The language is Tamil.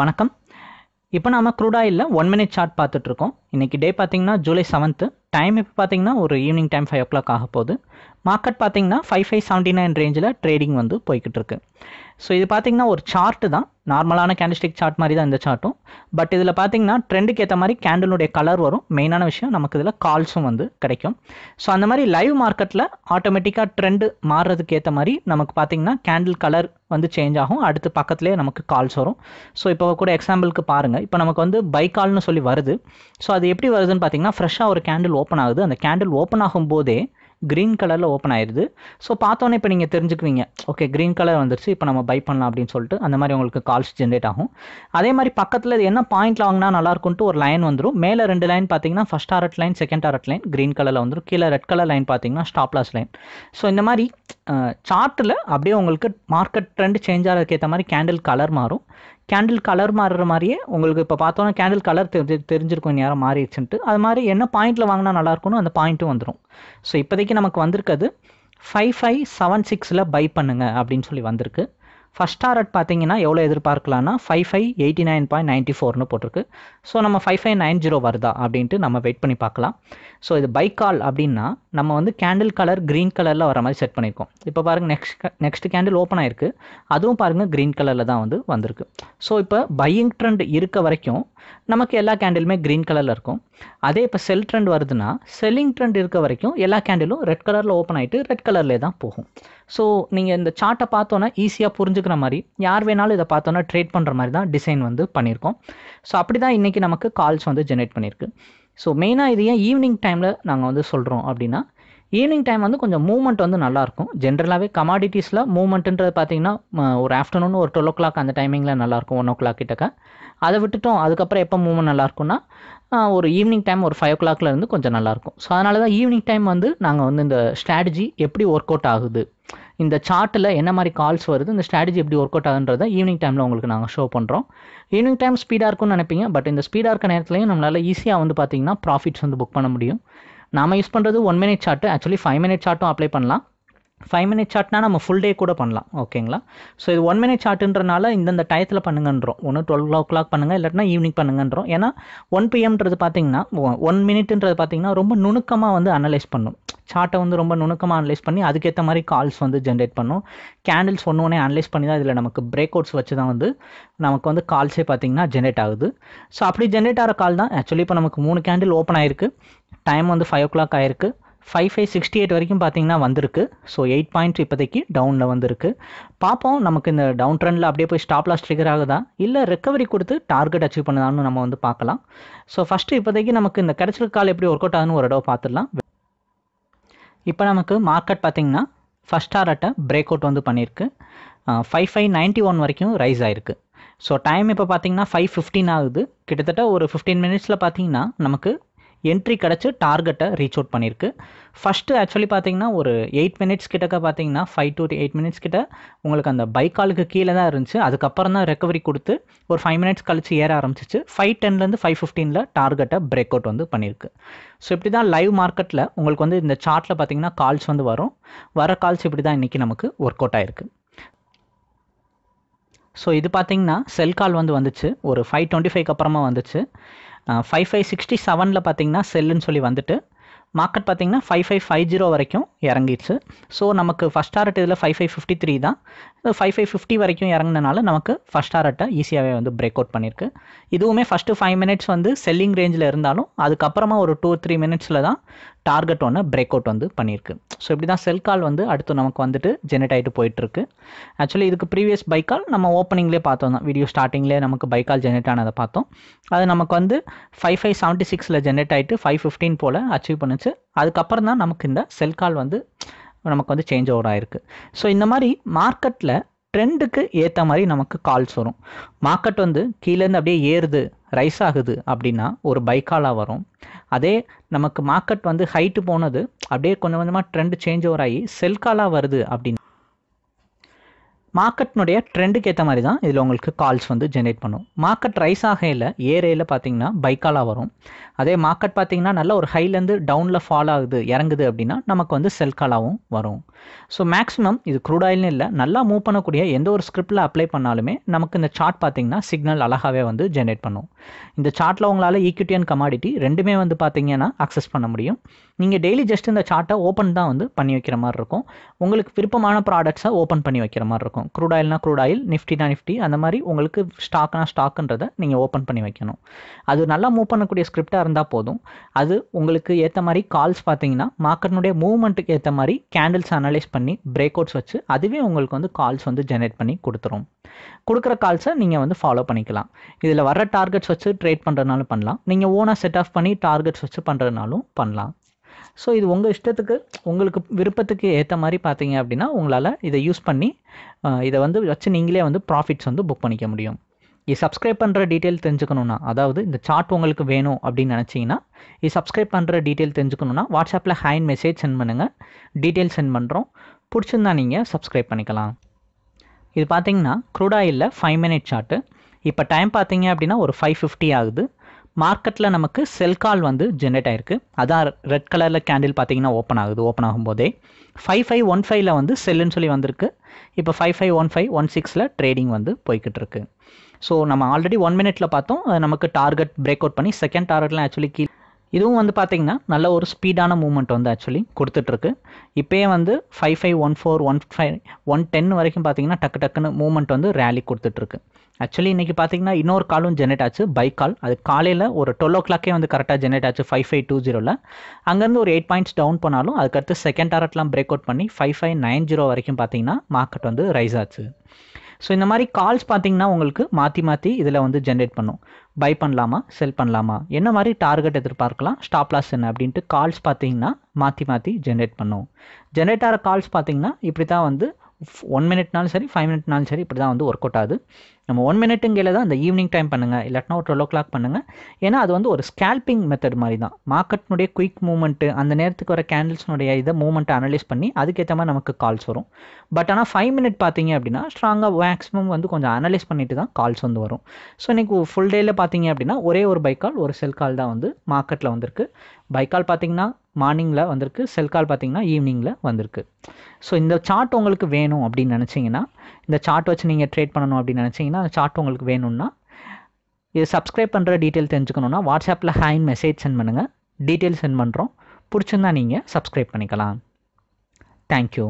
வணக்கம் இப்போ நாம க்ரூட் ஒன் மினிட் சார்ட் பார்த்துட்ருக்கோம் இன்றைக்கி டே பார்த்திங்கன்னா ஜூலை செவன்த்து டைம் இப்போ பார்த்திங்கன்னா ஒரு evening time five o'clock ஆக போகுது மார்க்கெட் பார்த்திங்கன்னா ஃபைவ் ஃபைவ் செவன்ட்டி நைன் ரேஞ்சில் ட்ரேடிங் வந்து போய்கிட்டு இருக்கு ஸோ இது பார்த்திங்கன்னா ஒரு சார்ட்டு தான் நார்மலான கேண்டிஸ்டிக் சார்ட் மாதிரி தான் இந்த சார்ட்டும் பட் இதில் பார்த்திங்கன்னா ட்ரெண்டுக்கு ஏற்ற மாதிரி கேண்டிலுடைய கலர் வரும் மெயினான விஷயம் நமக்கு இதில் கால்ஸும் வந்து கிடைக்கும் ஸோ அந்த மாதிரி லைவ் மார்க்கெட்டில் ஆட்டோமேட்டிக்காக ட்ரெண்டு மாறுறதுக்கு ஏற்ற மாதிரி நமக்கு பார்த்திங்கன்னா கேண்டில் கலர் வந்து சேஞ்ச் ஆகும் அடுத்து பக்கத்துலேயே நமக்கு கால்ஸ் வரும் ஸோ இப்போ கூட எக்ஸாம்பிளுக்கு பாருங்கள் இப்போ நமக்கு வந்து பை கால்னு சொல்லி வருது ஸோ அது எப்படி வருதுன்னு பார்த்தீங்கன்னா ஃப்ரெஷ்ஷாக ஒரு கேண்டில் ஓப்பன் ஆகுது அந்த கேண்டில் ஓப்பன் ஆகும் போதே க்ரீன் கலரில் ஓப்பன் ஆயிடுது ஸோ பார்த்தோன்னே இப்போ நீங்கள் தெரிஞ்சுக்குவீங்க ஓகே க்ரீன் கலர் வந்துருச்சு இப்போ நம்ம பை பண்ணலாம் அப்படின்னு சொல்லிட்டு அந்த மாதிரி உங்களுக்கு கால்ஸ் ஜென்ரேட் ஆகும் அதே மாதிரி பக்கத்தில் இது என்ன பாயிண்ட்ல வாங்கினா நல்லாயிருக்குன்ட்டு ஒரு லைன் வந்துடும் மேலே ரெண்டு லைன் பார்த்தீங்கன்னா first target line second target line green கலரில் வந்துடும் கீழே ரெட் கலர் லைன் பார்த்தீங்கன்னா ஸ்டாப்லாஸ் லைன் ஸோ இந்த மாதிரி சார்ட்டில் அப்படியே உங்களுக்கு மார்க்கெட் ட்ரெண்ட் சேஞ்ச் ஆகிறதுக்கேற்ற மாதிரி கேண்டில் கலர் மாறும் கேண்டில் கலர் மாறுற மாதிரியே உங்களுக்கு இப்போ பார்த்தோன்னா கேண்டில் கலர் தெரிஞ்சு தெரிஞ்சிருக்கும் நேரம் மாறிடுச்சுன்ட்டு அது மாதிரி என்ன பாயிண்ட்டில் வாங்கினா நல்லா அந்த பாயிண்ட்டும் வந்துடும் ஸோ இப்போதைக்கு நமக்கு வந்திருக்கிறது ஃபைவ் ஃபைவ் செவன் சிக்ஸில் பை பண்ணுங்க அப்படின்னு சொல்லி வந்திருக்கு ஃபஸ்ட் டாரட் பார்த்தீங்கன்னா எவ்வளோ எதிர்பார்க்கலாம்னா five five eighty nine point ninety ஃபோர்னு போட்டிருக்கு ஸோ நம்ம ஃபைவ் ஃபைவ் நைன் ஜீரோ வருதா அப்படின்ட்டு நம்ம வெயிட் பண்ணி பார்க்கலாம் ஸோ இது பைக்கால் அப்படின்னா நம்ம வந்து கேண்டில் கலர் க்ரீன் கலரில் வர மாதிரி செட் பண்ணியிருக்கோம் இப்போ பாருங்கள் நெக்ஸ்ட் நெக்ஸ்ட் கேண்டில் ஓப்பன் ஆயிருக்கு அதுவும் பாருங்கள் க்ரீன் கலரில் தான் வந்து வந்திருக்கு ஸோ இப்போ பையிங் ட்ரெண்ட் இருக்க வரைக்கும் நமக்கு எல்லா கேண்டிலுமே க்ரீன் கலரில் இருக்கும் அதே இப்போ செல் ட்ரெண்ட் வருதுன்னா செல்லிங் ட்ரெண்ட் இருக்க வரைக்கும் எல்லா கேண்டிலும் ரெட் கலரில் ஓப்பன் ஆகிட்டு ரெட் கலர்லேயே தான் போகும் ஸோ நீங்கள் இந்த சார்ட்டை பார்த்தோன்னா ஈஸியாக புரிஞ்சுக்கிற மாதிரி யார் வேணாலும் இதை பார்த்தோன்னா ட்ரேட் பண்ணுற மாதிரி தான் டிசைன் வந்து பண்ணியிருக்கோம் ஸோ அப்படி தான் இன்றைக்கி நமக்கு கால்ஸ் வந்து ஜென்ரேட் பண்ணியிருக்கு ஸோ மெயினாக இது ஏன் ஈவினிங் டைமில் நாங்கள் வந்து சொல்கிறோம் அப்படின்னா ஈவினிங் டைம் வந்து கொஞ்சம் மூவ்மெண்ட் வந்து நல்லாயிருக்கும் ஜென்ரலாகவே கமாடிட்டிஸில் மூவ்மெண்ட்டுன்றது பார்த்தீங்கன்னா ஒரு ஆஃப்டர்நூன் ஒரு டுவெல் ஓ கிளாக் அந்த டைமிங்கில் நல்லாயிருக்கும் ஒன் ஓ கிளாக் கிட்டக்க அதை விட்டுட்டோம் அதுக்கப்புறம் எப்போ மூவ்மெண்ட் நல்லாயிருக்குன்னா ஒரு ஈவினிங் டைம் ஒரு ஃபைவ் ஓ கிளாக்ல இருந்து கொஞ்சம் நல்லாயிருக்கும் ஸோ அதனால தான் ஈவினிங் டைம் வந்து நாங்கள் வந்து இந்த ஸ்ட்ராட்டஜி எப்படி ஒர்க் அவுட் ஆகுது இந்த சார்ட்டில் என்ன மாதிரி கால்ஸ் வருது இந்த ஸ்ட்ராட்டஜி எப்படி ஒர்க் அவுட் ஆகுன்றதை ஈவினிங் டைமில் உங்களுக்கு நாங்கள் ஷோ பண்ணுறோம் ஈவினிங் டைம் ஸ்பீடாக இருக்கும்னு நினைப்பீங்க பட் இந்த ஸ்பீடாக இருக்க நேரத்துலையும் நம்மளால் ஈஸியாக வந்து பார்த்தீங்கன்னா ப்ராஃபிட்ஸ் வந்து புக் பண்ண முடியும் நாம யூஸ் பண்ணுறது one minute chart actually five minute சார்ட்டும் அப்ளை பண்ணலாம் ஃபைவ் மினிட் சார்ட்னா நம்ம ஃபுல் டே கூட பண்ணலாம் ஓகேங்களா ஸோ இது ஒன் மினிட் சார்ட்டுன்றனால இந்தந்த டயத்தில் பண்ணுங்கன்றோம் ஒன்று டுவெல் ஓ கிளாக் பண்ணுங்கள் இல்லாட்டினா ஈவினிங் பண்ணுங்கன்றோம் ஏன்னா ஒன் பிஎம்ன்றது பார்த்தீங்கன்னா ஒன் மினிட்ன்றது பார்த்தீங்கன்னா ரொம்ப நுணுக்கமாக வந்து அனலைஸ் பண்ணும் சார்ட்டை வந்து ரொம்ப நுணுக்கமாக அனலைஸ் பண்ணி அதுக்கேற்ற மாதிரி கால்ஸ் வந்து ஜென்ரேட் பண்ணும் கேண்டில்ஸ் ஒன்று ஒன்றே அனலைஸ் பண்ணி தான் இதில் நமக்கு பிரேக் அவுட்ஸ் வச்சு தான் வந்து நமக்கு வந்து கால்ஸே பார்த்தீங்கன்னா ஜென்ரேட் ஆகுது ஸோ அப்படி ஜென்ரேட் ஆகிற கால் தான் ஆக்சுவலி இப்போ நமக்கு மூணு கேண்டில் ஓப்பன் ஆயிருக்கு டைம் வந்து ஃபைவ் ஓ கிளாக் ஆயிருக்கு ஃபைவ் ஃபைவ் சிக்ஸ்டி எயிட் வரைக்கும் பார்த்தீங்கன்னா வந்திருக்கு ஸோ எயிட் பாயிண்ட் இப்போதைக்கு டவுனில் வந்திருக்கு பார்ப்போம் நமக்கு இந்த டவுன் ட்ரெண்டில் அப்படியே போய் ஸ்டாப் லாஸ் ட்ரிகர் ஆகுதா இல்லை ரெக்கவரி கொடுத்து டார்கெட் அச்சீவ் பண்ணுதான்னு நம்ம வந்து பார்க்கலாம் ஸோ ஃபஸ்ட்டு இப்போதைக்கு நமக்கு இந்த கிடைச்சிருக்க கால் எப்படி ஒர்க் அவுட் ஆகுதுன்னு ஒரு இடம் பார்த்துடலாம் இப்போ நமக்கு மார்க்கெட் பார்த்தீங்கன்னா ஃபஸ்ட் அட்டை பிரேக் அவுட் வந்து பண்ணியிருக்கு ஃபைவ் ஃபைவ் நைன்ட்டி ஒன் வரைக்கும் ரைஸ் ஆயிருக்கு ஸோ டைம் இப்போ பார்த்தீங்கன்னா ஃபைவ் ஃபிஃப்டின் ஆகுது கிட்டத்தட்ட ஒரு ஃபிஃப்டீன் மினிட்ஸில் பார்த்தீங்கன்னா நமக்கு என்ட்ரி கிடச்சி டார்கெட்டை ரீச் அவுட் பண்ணியிருக்கு ஃபஸ்ட்டு ஆக்சுவலி பார்த்தீங்கன்னா ஒரு எயிட் மினிட்ஸ் கிட்டக்க பார்த்தீங்கன்னா ஃபைவ் டு எயிட் மினிட்ஸ் கிட்ட உங்களுக்கு அந்த பைக்காலுக்கு கீழே தான் இருந்துச்சு அதுக்கப்புறம் தான் ரெக்கவரி கொடுத்து ஒரு ஃபைவ் மினிட்ஸ் கழிச்சு ஏற ஆரம்பிச்சிச்சு ஃபைவ் டென்லேருந்து ஃபைவ் ஃபிஃப்டீனில் டார்கெட்டை பிரேக் அவுட் வந்து பண்ணியிருக்கு ஸோ இப்படி தான் லைவ் மார்க்கெட்டில் உங்களுக்கு வந்து இந்த சார்ட்டில் பார்த்தீங்கன்னா கால்ஸ் வந்து வரும் வர கால்ஸ் இப்படி தான் இன்றைக்கி நமக்கு ஒர்க் அவுட் ஆயிருக்கு ஸோ இது பார்த்தீங்கன்னா செல் கால் வந்து வந்துச்சு ஒரு ஃபைவ் டுவெண்ட்டி ஃபைவ்க்கு அப்புறமா வந்துச்சு ஃபைவ் ஃபைவ் சிக்ஸ்டி செவனில் பார்த்தீங்கன்னா செல்லுன்னு சொல்லி வந்துட்டு மார்க்கெட் பார்த்தீங்கன்னா ஃபைவ் ஃபைவ் ஃபைவ் ஜீரோ வரைக்கும் இறங்கிடுச்சு ஸோ நமக்கு ஃபஸ்ட் டாரட் இதில் ஃபைவ் ஃபைவ் ஃபிஃப்டி த்ரீ தான் ஃபைவ் ஃபைவ் ஃபிஃப்டி வரைக்கும் இறங்கினால நமக்கு ஃபஸ்ட் டாரட்டை ஈஸியாகவே வந்து பிரேக் அவுட் பண்ணியிருக்கு இதுவுமே ஃபஸ்ட்டு ஃபைவ் மினிட்ஸ் வந்து செல்லிங் ரேஞ்சில் இருந்தாலும் அதுக்கப்புறமா ஒரு டூ த்ரீ மினிட்ஸில் தான் டார்கெட் ஒன்று பிரேக் அவுட் வந்து பண்ணியிருக்கு ஸோ இப்படி தான் செல் கால் வந்து அடுத்து நமக்கு வந்துட்டு ஜெனரேட் ஆகிட்டு போயிட்டுருக்கு ஆக்சுவலி இதுக்கு ப்ரீவியஸ் பைக்கால் நம்ம ஓப்பனிங்லேயே பார்த்தோம் தான் வீடியோ ஸ்டார்டிங்லேயே நமக்கு பைக்கால் ஜென்ரேட் ஆனதை பார்த்தோம் அது நமக்கு வந்து ஃபைவ் ஃபைவ் செவன்ட்டி சிக்ஸில் ஜென்ரேட் ஆகிட்டு ஃபைவ் ஃபிஃப்டின் போல் அச்சீவ் பண்ணுச்சு ஆயிடுச்சு அதுக்கப்புறம் தான் நமக்கு இந்த செல் கால் வந்து நமக்கு வந்து சேஞ்ச் ஓவர் ஆயிருக்கு ஸோ இந்த மாதிரி மார்க்கெட்டில் ட்ரெண்டுக்கு ஏற்ற மாதிரி நமக்கு கால்ஸ் வரும் மார்க்கெட் வந்து கீழேருந்து அப்படியே ஏறுது ரைஸ் ஆகுது அப்படின்னா ஒரு பைக்காலாக வரும் அதே நமக்கு மார்க்கெட் வந்து ஹைட்டு போனது அப்படியே கொஞ்சம் கொஞ்சமாக ட்ரெண்ட் சேஞ்ச் ஓவர் ஆகி காலாக வருது அப்படின்னா மார்க்கெட்னுடைய ட்ரெண்டுக்கு ஏற்ற மாதிரி தான் இதில் உங்களுக்கு கால்ஸ் வந்து ஜென்ரேட் பண்ணும் மார்க்கெட் ரைஸ் ஆகையில் ஏரியில் பார்த்தீங்கன்னா பைக்காலாக வரும் அதே மார்க்கெட் பார்த்தீங்கன்னா நல்ல ஒரு ஹைலேருந்து டவுனில் ஃபால் ஆகுது இறங்குது அப்படின்னா நமக்கு வந்து செல் காலாகவும் வரும் ஸோ மேக்ஸிமம் இது க்ரூட் ஆயில்னு இல்லை நல்லா மூவ் பண்ணக்கூடிய எந்த ஒரு ஸ்கிரிப்டில் அப்ளை பண்ணாலுமே நமக்கு இந்த சார்ட் பார்த்தீங்கன்னா சிக்னல் அழகாகவே வந்து ஜென்ரேட் பண்ணும் இந்த சார்ட்டில் உங்களால் ஈக்விட்டி அண்ட் கமாடிட்டி ரெண்டுமே வந்து பார்த்தீங்கன்னா அக்சஸ் பண்ண முடியும் நீங்கள் டெய்லி ஜஸ்ட் இந்த சார்ட்டை ஓப்பன் தான் வந்து பண்ணி வைக்கிற மாதிரி இருக்கும் உங்களுக்கு விருப்பமான ப்ராடக்ட்ஸை ஓப்பன் பண்ணி வைக்கிற மாதிரி இருக்கும் வைக்கணும் க்ரூட் ஆயில்னா க்ரூட் ஆயில் நிஃப்டினா நிஃப்டி அந்த மாதிரி உங்களுக்கு ஸ்டாக்னா ஸ்டாக்குன்றதை நீங்கள் ஓப்பன் பண்ணி வைக்கணும் அது நல்லா மூவ் பண்ணக்கூடிய ஸ்கிரிப்டாக இருந்தால் போதும் அது உங்களுக்கு ஏற்ற மாதிரி கால்ஸ் பார்த்தீங்கன்னா மார்க்கெட்னுடைய மூவ்மெண்ட்டுக்கு ஏற்ற மாதிரி கேண்டில்ஸ் அனலைஸ் பண்ணி பிரேக் அவுட்ஸ் வச்சு அதுவே உங்களுக்கு வந்து கால்ஸ் வந்து ஜெனரேட் பண்ணி கொடுத்துரும் கொடுக்குற கால்ஸை நீங்கள் வந்து ஃபாலோ பண்ணிக்கலாம் இதில் வர டார்கெட்ஸ் வச்சு ட்ரேட் பண்ணுறதுனாலும் பண்ணலாம் நீங்கள் ஓனாக செட் ஆஃப் பண்ணி டார்கெட்ஸ் வச்சு பண்ணுறதுனாலும் பண்ணலாம் ஸோ இது உங்கள் இஷ்டத்துக்கு உங்களுக்கு விருப்பத்துக்கு ஏற்ற மாதிரி பார்த்தீங்க அப்படின்னா உங்களால் இதை யூஸ் பண்ணி இதை வந்து வச்சு நீங்களே வந்து ப்ராஃபிட்ஸ் வந்து புக் பண்ணிக்க முடியும் இது சப்ஸ்கிரைப் பண்ணுற டீட்டெயில் தெரிஞ்சுக்கணுன்னா அதாவது இந்த சார்ட் உங்களுக்கு வேணும் அப்படின்னு நினச்சிங்கன்னா இது சப்ஸ்கிரைப் பண்ணுற டீட்டெயில் தெரிஞ்சுக்கணுன்னா வாட்ஸ்அப்பில் ஹேண்ட் மெசேஜ் சென்ட் பண்ணுங்கள் டீட்டெயில் சென்ட் பண்ணுறோம் பிடிச்சிருந்தா நீங்கள் சப்ஸ்கிரைப் பண்ணிக்கலாம் இது பார்த்தீங்கன்னா க்ரூடாயில் ஃபைவ் மினிட் சார்ட்டு இப்போ டைம் பார்த்தீங்க அப்படின்னா ஒரு ஃபைவ் ஃபிஃப்டி ஆகுது மார்க்கெட்டில் நமக்கு செல் கால் வந்து ஜென்ரேட் ஆயிருக்கு அதான் ரெட் கலரில் கேண்டில் பார்த்தீங்கன்னா ஓப்பன் ஆகுது ஓப்பன் ஆகும்போதே ஃபைவ் ஃபைவ் ஒன் ஃபைவ்ல வந்து செல்லுன்னு சொல்லி வந்திருக்கு இப்போ five five one five one சிக்ஸில் ட்ரேடிங் வந்து போய்கிட்டு இருக்கு ஸோ நம்ம ஆல்ரெடி ஒன் மினிட்ல பார்த்தோம் நமக்கு டார்கெட் பிரேக் அவுட் பண்ணி செகண்ட் டார்கெட்லாம் ஆக்சுவலி கீழே இதுவும் வந்து பார்த்திங்கன்னா நல்ல ஒரு ஸ்பீடான மூமெண்ட் வந்து ஆக்சுவலி கொடுத்துட்ருக்கு இப்போயே வந்து five five one four one five one ten வரைக்கும் பார்த்திங்கன்னா டக்கு டக்குன்னு மூமெண்ட் வந்து ரேலி கொடுத்துட்ருக்கு ஆக்சுவலி இன்றைக்கி பார்த்தீங்கன்னா இன்னொரு காலும் ஜெனரேட் ஆச்சு பை கால் அது காலையில் ஒரு டுவெல் ஓ கிளாக்கே வந்து கரெக்டாக ஜெனரேட் ஆச்சு ஃபைவ் ஃபைவ் டூ ஜீரோவில் அங்கேருந்து ஒரு எயிட் பாயிண்ட்ஸ் டவுன் பண்ணாலும் அதுக்கடுத்து செகண்ட் டாரட்லாம் பிரேக் அவுட் பண்ணி ஃபைவ் ஃபைவ் நைன் ஜீரோ வரைக்கும் பார்த்தீங்கன்னா மார்க்கெட் வந்து ரைஸ் ஆச்சு ஸோ இந்த மாதிரி கால்ஸ் பார்த்தீங்கன்னா உங்களுக்கு மாற்றி மாற்றி இதில் வந்து ஜென்ரேட் பண்ணும் பை பண்ணலாமா செல் பண்ணலாமா என்ன மாதிரி டார்கெட் எதிர்பார்க்கலாம் ஸ்டாப் லாஸ் என்ன அப்படின்ட்டு கால்ஸ் பார்த்தீங்கன்னா மாற்றி மாற்றி ஜென்ரேட் பண்ணும் ஜென்ரேட் ஆகிற கால்ஸ் பார்த்தீங்கன்னா இப்படி தான் வந்து ஒன் மினிட்னாலும் சரி ஃபைவ் மினிட்னாலும் சரி இப்படி தான் வந்து ஒர்க் அவுட் ஆகுது நம்ம ஒன் மினிட்டுங்கிறத தான் அந்த ஈவினிங் டைம் பண்ணுங்கள் இல்லாட்டினா ஒரு டுவெல் ஓ கிளாக் பண்ணுங்கள் ஏன்னா அது வந்து ஒரு ஸ்கேல்பிங் மெத்தட் மாதிரி தான் மார்க்கெட்னுடைய குயிக் மூவ்மெண்ட்டு அந்த நேரத்துக்கு வர கேண்டில்ஸ்னுடைய இதை மூமெண்ட்டை அனலைஸ் பண்ணி அதுக்கேற்ற மாதிரி நமக்கு கால்ஸ் வரும் பட் ஆனால் ஃபைவ் மினிட் பார்த்தீங்க அப்படின்னா ஸ்ட்ராங்காக மேக்ஸிமம் வந்து கொஞ்சம் அனலைஸ் பண்ணிட்டு தான் கால்ஸ் வந்து வரும் ஸோ இன்றைக்கி ஃபுல் டேயில் பார்த்தீங்க அப்படின்னா ஒரே ஒரு கால் ஒரு செல் கால் தான் வந்து மார்க்கெட்டில் வந்திருக்கு கால் பார்த்தீங்கன்னா மார்னிங்கில் வந்திருக்கு செல் கால் பார்த்தீங்கன்னா ஈவினிங்கில் வந்திருக்கு ஸோ இந்த சார்ட் உங்களுக்கு வேணும் அப்படின்னு நினச்சிங்கன்னா இந்த சார்ட் வச்சு நீங்கள் ட்ரேட் பண்ணணும் அப்படின்னு நினச்சிங்கன்னா பார்த்தீங்கன்னா சார்ட் உங்களுக்கு வேணும்னா இது சப்ஸ்கிரைப் பண்ணுற டீட்டெயில் தெரிஞ்சுக்கணுன்னா வாட்ஸ்அப்பில் ஹேண்ட் மெசேஜ் சென்ட் பண்ணுங்கள் டீட்டெயில் சென்ட் பண்ணுறோம் பிடிச்சிருந்தா நீங்கள் சப்ஸ்கிரைப் பண்ணிக்கலாம் தேங்க்யூ